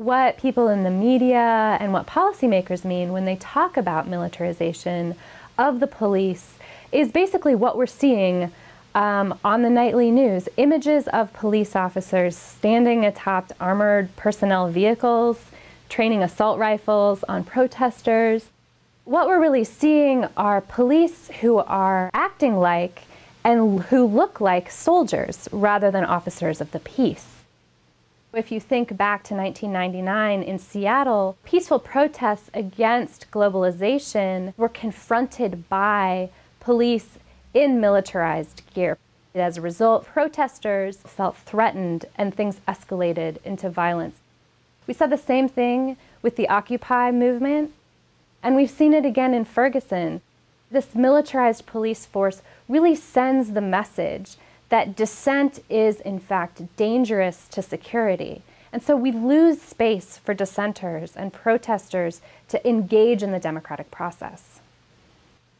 what people in the media and what policymakers mean when they talk about militarization of the police is basically what we're seeing um, on the nightly news images of police officers standing atop armored personnel vehicles, training assault rifles on protesters. What we're really seeing are police who are acting like and who look like soldiers rather than officers of the peace. If you think back to 1999 in Seattle, peaceful protests against globalization were confronted by police in militarized gear. As a result, protesters felt threatened and things escalated into violence. We saw the same thing with the Occupy movement, and we've seen it again in Ferguson. This militarized police force really sends the message that dissent is, in fact, dangerous to security. And so we lose space for dissenters and protesters to engage in the democratic process.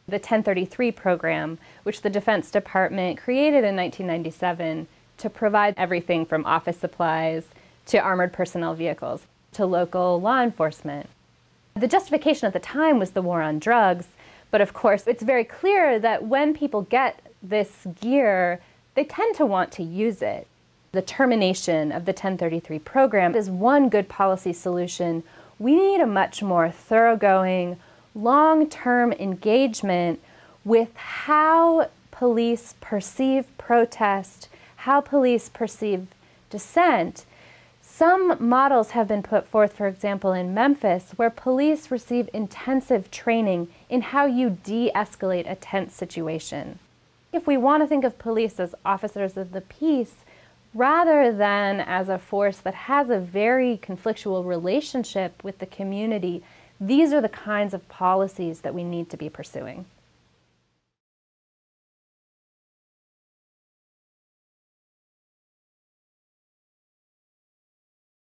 The 1033 program, which the Defense Department created in 1997 to provide everything from office supplies to armored personnel vehicles to local law enforcement. The justification at the time was the war on drugs, but of course, it's very clear that when people get this gear, they tend to want to use it. The termination of the 1033 program is one good policy solution. We need a much more thoroughgoing, long term engagement with how police perceive protest, how police perceive dissent. Some models have been put forth, for example, in Memphis, where police receive intensive training in how you de escalate a tense situation if we want to think of police as officers of the peace, rather than as a force that has a very conflictual relationship with the community, these are the kinds of policies that we need to be pursuing.